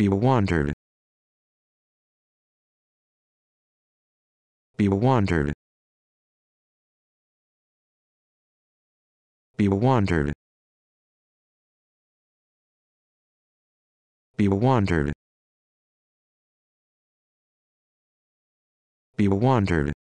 Be wandered. Be wandered. Be wandered. Be wandered. Be wandered.